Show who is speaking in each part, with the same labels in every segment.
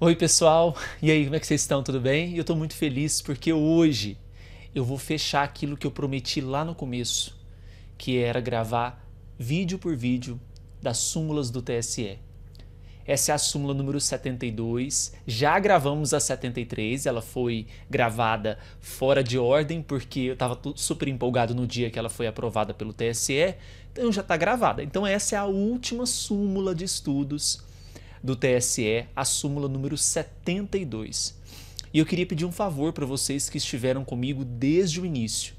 Speaker 1: Oi, pessoal. E aí, como é que vocês estão? Tudo bem? Eu estou muito feliz porque hoje eu vou fechar aquilo que eu prometi lá no começo, que era gravar vídeo por vídeo das súmulas do TSE. Essa é a súmula número 72. Já gravamos a 73, ela foi gravada fora de ordem porque eu estava super empolgado no dia que ela foi aprovada pelo TSE. Então já está gravada. Então essa é a última súmula de estudos do TSE, a súmula número 72. E eu queria pedir um favor para vocês que estiveram comigo desde o início,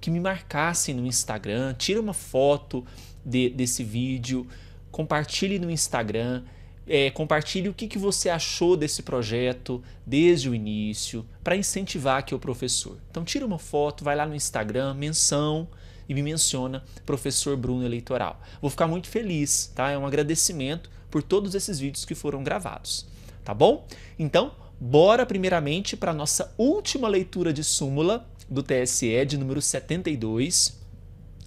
Speaker 1: que me marcassem no Instagram, tira uma foto de, desse vídeo, compartilhe no Instagram, é, compartilhe o que, que você achou desse projeto desde o início, para incentivar aqui o professor. Então tira uma foto, vai lá no Instagram, menção, e me menciona professor Bruno Eleitoral. Vou ficar muito feliz, tá? É um agradecimento por todos esses vídeos que foram gravados, tá bom? Então, bora primeiramente para nossa última leitura de súmula do TSE de número 72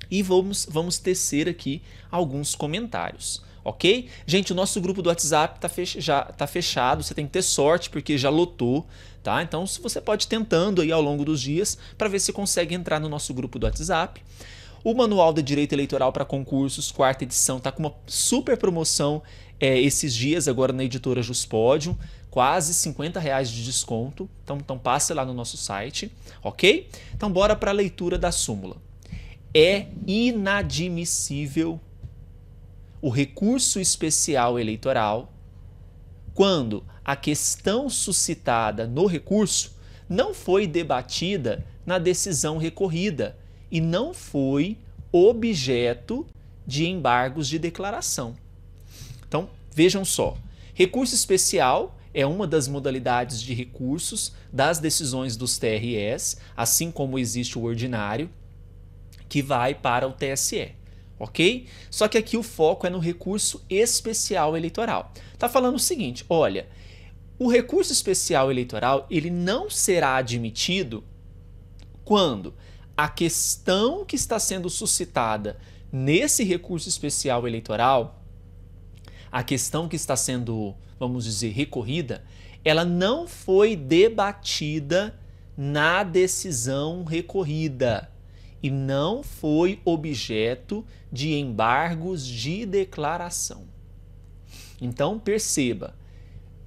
Speaker 1: e vamos vamos tecer aqui alguns comentários ok? Gente, o nosso grupo do WhatsApp tá, fech já, tá fechado, você tem que ter sorte porque já lotou, tá? Então, se você pode ir tentando aí ao longo dos dias para ver se consegue entrar no nosso grupo do WhatsApp. O Manual de Direito Eleitoral para Concursos, quarta edição, está com uma super promoção é, esses dias agora na editora Juspódio, quase 50 reais de desconto. Então, então passe lá no nosso site, ok? Então bora para a leitura da súmula. É inadmissível o recurso especial eleitoral quando a questão suscitada no recurso não foi debatida na decisão recorrida e não foi objeto de embargos de declaração. Então, vejam só: recurso especial é uma das modalidades de recursos das decisões dos TRS, assim como existe o ordinário, que vai para o TSE. Ok? Só que aqui o foco é no recurso especial eleitoral. Tá falando o seguinte: olha, o recurso especial eleitoral ele não será admitido quando a questão que está sendo suscitada nesse recurso especial eleitoral, a questão que está sendo, vamos dizer, recorrida, ela não foi debatida na decisão recorrida e não foi objeto de embargos de declaração. Então, perceba,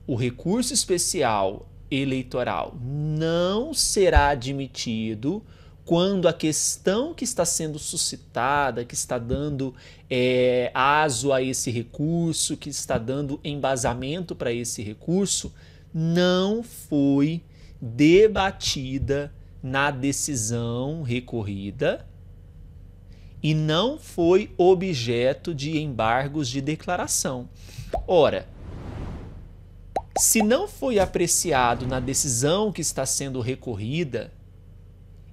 Speaker 1: o recurso especial eleitoral não será admitido quando a questão que está sendo suscitada, que está dando é, aso a esse recurso, que está dando embasamento para esse recurso, não foi debatida na decisão recorrida e não foi objeto de embargos de declaração. Ora, se não foi apreciado na decisão que está sendo recorrida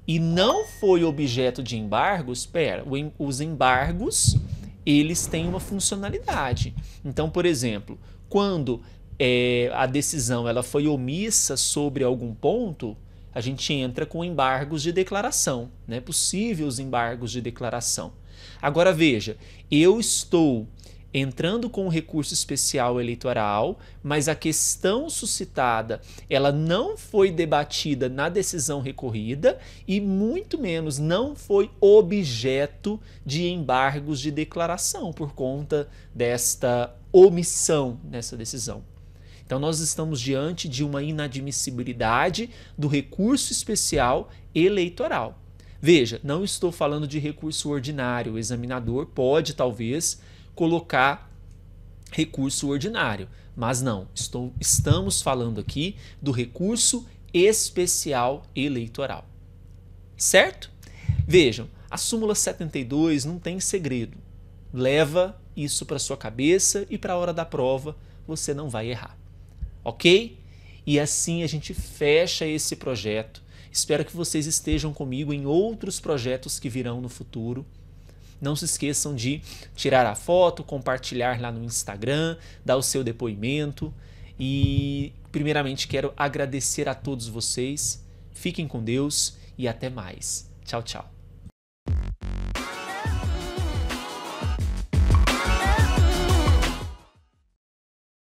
Speaker 1: e não foi objeto de embargos, espera, os embargos eles têm uma funcionalidade. Então, por exemplo, quando é, a decisão ela foi omissa sobre algum ponto, a gente entra com embargos de declaração, né? possíveis embargos de declaração. Agora veja, eu estou entrando com o recurso especial eleitoral, mas a questão suscitada ela não foi debatida na decisão recorrida e muito menos não foi objeto de embargos de declaração por conta desta omissão nessa decisão. Então, nós estamos diante de uma inadmissibilidade do recurso especial eleitoral. Veja, não estou falando de recurso ordinário. O examinador pode, talvez, colocar recurso ordinário. Mas não, estou, estamos falando aqui do recurso especial eleitoral. Certo? Vejam, a súmula 72 não tem segredo. Leva isso para sua cabeça e para a hora da prova você não vai errar. OK? E assim a gente fecha esse projeto. Espero que vocês estejam comigo em outros projetos que virão no futuro. Não se esqueçam de tirar a foto, compartilhar lá no Instagram, dar o seu depoimento. E, primeiramente, quero agradecer a todos vocês. Fiquem com Deus e até mais. Tchau, tchau.